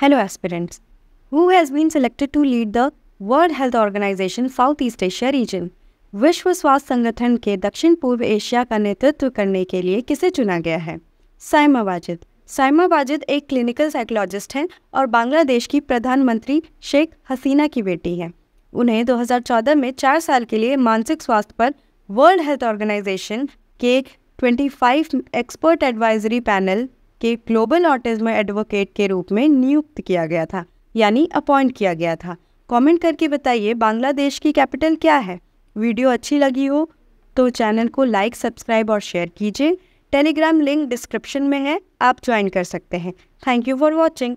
Hello aspirants, who has been selected to lead the World Health Organization Southeast Asia region? विश्व स्वास्थ्य संगठन के दक्षिण पूर्व एशिया का नेतृत्व करने के लिए किसे चुना गया है साइमा वाजिद साइमा वाजिद एक क्लिनिकल साइकोलॉजिस्ट हैं और बांग्लादेश की प्रधानमंत्री शेख हसीना की बेटी हैं उन्हें 2014 में चार साल के लिए मानसिक स्वास्थ्य पर वर्ल्ड हेल्थ ऑर्गेनाइजेशन के 25 एक्सपर्ट एडवाइजरी पैनल के ग्लोबल ऑटिज्म एडवोकेट के रूप में नियुक्त किया गया था यानी अपॉइंट किया गया था कमेंट करके बताइए बांग्लादेश की कैपिटल क्या है वीडियो अच्छी लगी हो तो चैनल को लाइक सब्सक्राइब और शेयर कीजिए टेलीग्राम लिंक डिस्क्रिप्शन में है आप ज्वाइन कर सकते हैं थैंक यू फॉर वॉचिंग